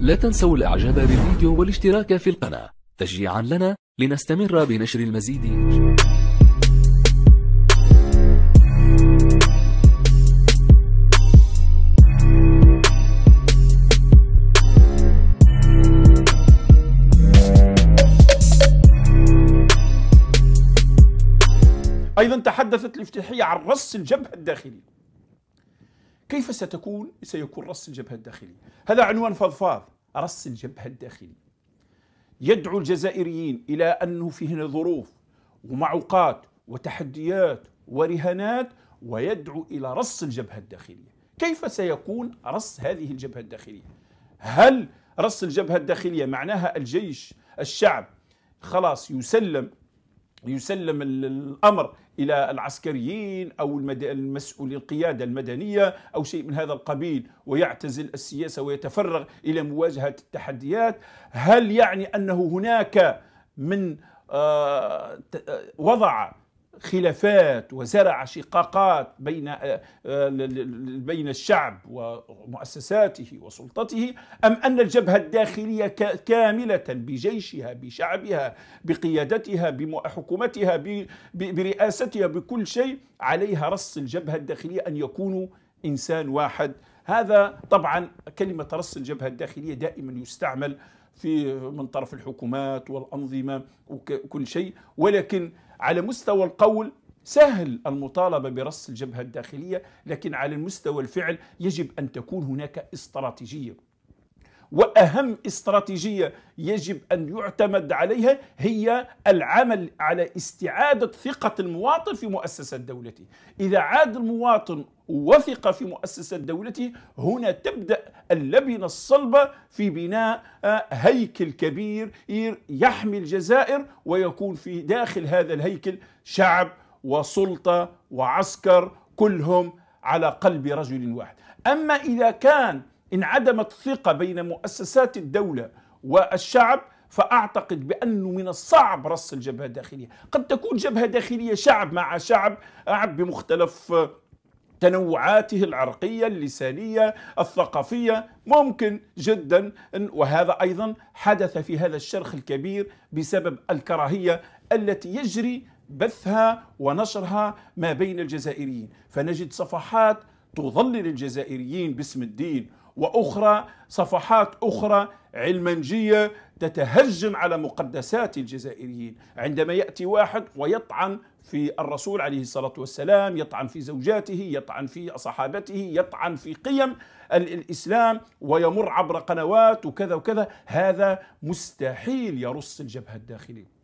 لا تنسوا الإعجاب بالفيديو والاشتراك في القناة تشجيعا لنا لنستمر بنشر المزيد ايضا تحدثت الافتتاحيه عن رص الجبهه الداخليه كيف ستكون سيكون رص الجبهة الداخلية هذا عنوان فضفاض رص الجبهة الداخلية يدعو الجزائريين إلى أنه هنا ظروف ومعوقات وتحديات ورهانات ويدعو إلى رص الجبهة الداخلية كيف سيكون رص هذه الجبهة الداخلية؟ هل رص الجبهة الداخلية معناها الجيش الشعب خلاص يسلم يسلم الامر الى العسكريين او المسؤولين القياده المدنيه او شيء من هذا القبيل ويعتزل السياسه ويتفرغ الى مواجهه التحديات هل يعني انه هناك من آه، آه، وضع خلافات وزرع شقاقات بين آه، آه، بين الشعب ومؤسساته وسلطته ام ان الجبهه الداخليه كامله بجيشها بشعبها بقيادتها بحكومتها برئاستها بكل شيء عليها رص الجبهه الداخليه ان يكونوا انسان واحد هذا طبعا كلمه رص الجبهه الداخليه دائما يستعمل في من طرف الحكومات والانظمه وكل شيء ولكن على مستوى القول سهل المطالبة برص الجبهة الداخلية لكن على المستوى الفعل يجب أن تكون هناك استراتيجية واهم استراتيجيه يجب ان يعتمد عليها هي العمل على استعاده ثقه المواطن في مؤسسه دولته، اذا عاد المواطن وثق في مؤسسه دولته هنا تبدا اللبنه الصلبه في بناء آه، هيكل كبير يحمي الجزائر ويكون في داخل هذا الهيكل شعب وسلطه وعسكر كلهم على قلب رجل واحد، اما اذا كان انعدمت الثقة بين مؤسسات الدولة والشعب فأعتقد بأنه من الصعب رص الجبهة الداخلية قد تكون جبهة داخلية شعب مع شعب شعب بمختلف تنوعاته العرقية اللسانية الثقافية ممكن جدا وهذا أيضا حدث في هذا الشرخ الكبير بسبب الكراهية التي يجري بثها ونشرها ما بين الجزائريين فنجد صفحات تضلل الجزائريين باسم الدين واخرى صفحات اخرى علمنجيه تتهجم على مقدسات الجزائريين عندما ياتي واحد ويطعن في الرسول عليه الصلاه والسلام يطعن في زوجاته يطعن في صحابته يطعن في قيم الاسلام ويمر عبر قنوات وكذا وكذا هذا مستحيل يرص الجبهه الداخليه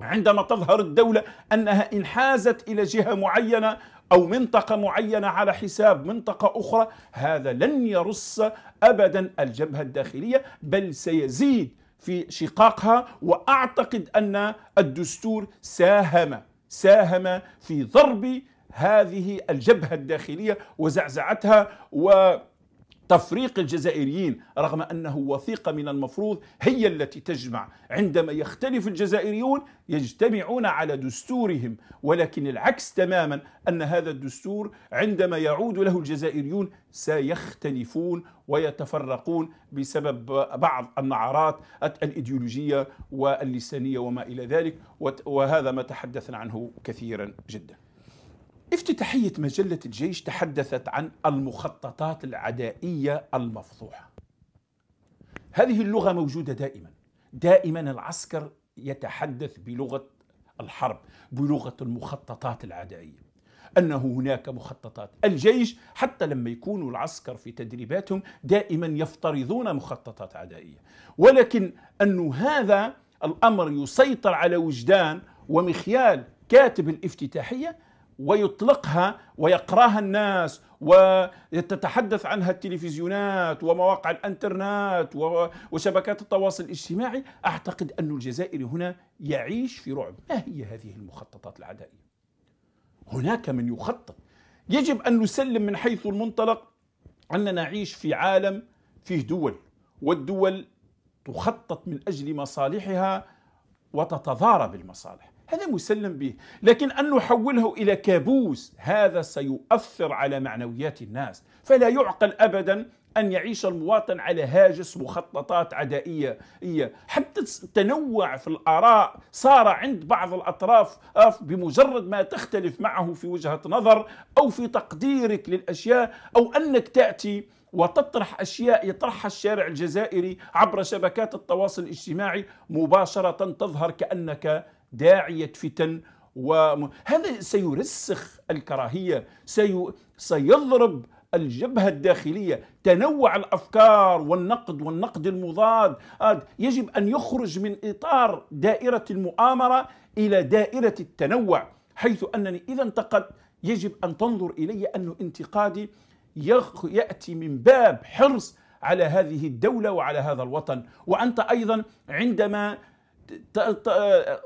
عندما تظهر الدولة أنها انحازت إلى جهة معينة أو منطقة معينة على حساب منطقة أخرى هذا لن يرص أبدا الجبهة الداخلية بل سيزيد في شقاقها وأعتقد أن الدستور ساهم ساهم في ضرب هذه الجبهة الداخلية وزعزعتها و تفريق الجزائريين رغم انه وثيقه من المفروض هي التي تجمع عندما يختلف الجزائريون يجتمعون على دستورهم ولكن العكس تماما ان هذا الدستور عندما يعود له الجزائريون سيختلفون ويتفرقون بسبب بعض النعرات الايديولوجيه واللسانيه وما الى ذلك وهذا ما تحدثنا عنه كثيرا جدا افتتاحية مجلة الجيش تحدثت عن المخططات العدائية المفضوحة. هذه اللغة موجودة دائما، دائما العسكر يتحدث بلغة الحرب، بلغة المخططات العدائية. أنه هناك مخططات، الجيش حتى لما يكونوا العسكر في تدريباتهم دائما يفترضون مخططات عدائية، ولكن أن هذا الأمر يسيطر على وجدان ومخيال كاتب الافتتاحية ويطلقها ويقراها الناس وتتحدث عنها التلفزيونات ومواقع الانترنت وشبكات التواصل الاجتماعي اعتقد ان الجزائري هنا يعيش في رعب ما هي هذه المخططات العدائيه هناك من يخطط يجب ان نسلم من حيث المنطلق اننا نعيش في عالم فيه دول والدول تخطط من اجل مصالحها وتتضارب المصالح هذا مسلم به لكن أن نحوله إلى كابوس هذا سيؤثر على معنويات الناس فلا يعقل أبدا أن يعيش المواطن على هاجس مخططات عدائية حتى التنوع في الآراء صار عند بعض الأطراف آه، بمجرد ما تختلف معه في وجهة نظر أو في تقديرك للأشياء أو أنك تأتي وتطرح أشياء يطرحها الشارع الجزائري عبر شبكات التواصل الاجتماعي مباشرة تظهر كأنك داعية فتن هذا سيرسخ الكراهية سي... سيضرب الجبهة الداخلية تنوع الأفكار والنقد والنقد المضاد يجب أن يخرج من إطار دائرة المؤامرة إلى دائرة التنوع حيث أنني إذا انتقد يجب أن تنظر إلي أن انتقادي يأتي من باب حرص على هذه الدولة وعلى هذا الوطن وأنت أيضا عندما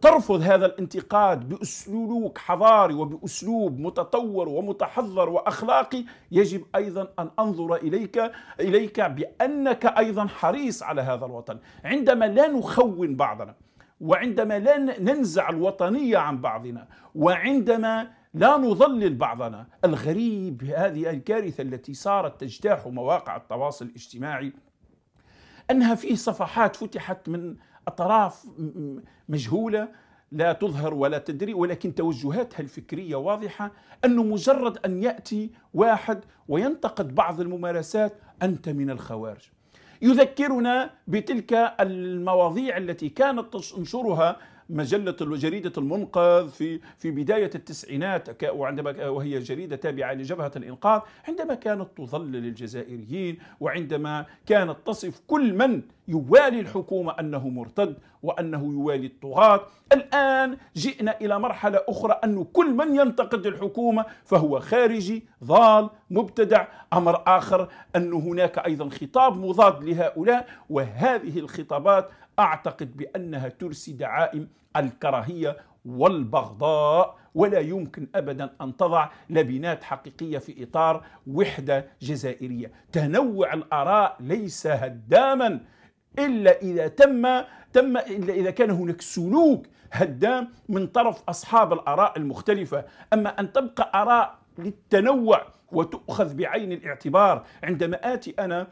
ترفض هذا الانتقاد باسلوب حضاري وباسلوب متطور ومتحضر واخلاقي يجب ايضا ان انظر اليك اليك بانك ايضا حريص على هذا الوطن عندما لا نخون بعضنا وعندما لا ننزع الوطنيه عن بعضنا وعندما لا نضلل بعضنا الغريب هذه الكارثه التي صارت تجتاح مواقع التواصل الاجتماعي انها فيه صفحات فتحت من أطراف مجهولة لا تظهر ولا تدري ولكن توجهاتها الفكرية واضحة أنه مجرد أن يأتي واحد وينتقد بعض الممارسات أنت من الخوارج يذكرنا بتلك المواضيع التي كانت تنشرها مجلة جريدة المنقذ في في بداية التسعينات وعندما وهي جريدة تابعة لجبهة الإنقاذ عندما كانت تظلل الجزائريين وعندما كانت تصف كل من يوالي الحكومة أنه مرتد وأنه يوالي الطغاة الآن جئنا إلى مرحلة أخرى أن كل من ينتقد الحكومة فهو خارجي ضال مبتدع أمر آخر أن هناك أيضا خطاب مضاد لهؤلاء وهذه الخطابات أعتقد بأنها ترسي دعائم الكراهية والبغضاء ولا يمكن ابدا ان تضع لبنات حقيقيه في اطار وحده جزائريه، تنوع الاراء ليس هداما إلا إذا تم تم إلا إذا كان هناك سلوك هدام من طرف أصحاب الآراء المختلفة أما أن تبقى آراء للتنوع وتؤخذ بعين الاعتبار عندما آتي أنا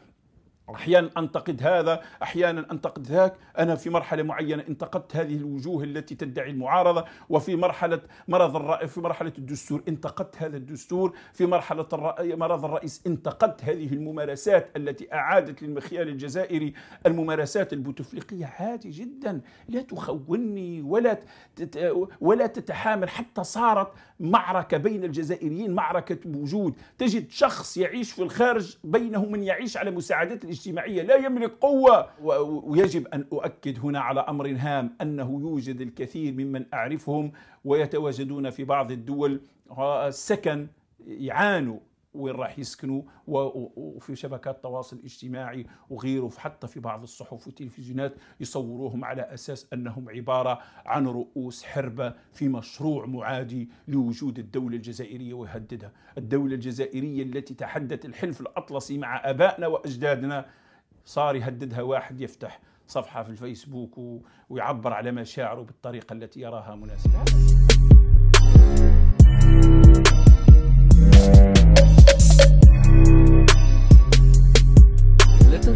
احيانا انتقد هذا احيانا انتقد ذاك انا في مرحله معينه انتقدت هذه الوجوه التي تدعي المعارضه وفي مرحله مرض الرأي في مرحله الدستور انتقدت هذا الدستور في مرحله الرأي مرض الرئيس انتقدت هذه الممارسات التي اعادت للمخيال الجزائري الممارسات البوتفليقيه عادي جدا لا تخونني ولا ولا تتحامل حتى صارت معركه بين الجزائريين معركه وجود تجد شخص يعيش في الخارج بينه من يعيش على مساعدات الاجتماعية لا يملك قوة ويجب أن أؤكد هنا على أمر هام أنه يوجد الكثير ممن أعرفهم ويتواجدون في بعض الدول السكن آه، يعانوا وين راح يسكنوا وفي شبكات التواصل الاجتماعي وغيره حتى في بعض الصحف والتلفزيونات يصوروهم على اساس انهم عباره عن رؤوس حربه في مشروع معادي لوجود الدوله الجزائريه ويهددها، الدوله الجزائريه التي تحدث الحلف الاطلسي مع ابائنا واجدادنا صار يهددها واحد يفتح صفحه في الفيسبوك ويعبر على مشاعره بالطريقه التي يراها مناسبه.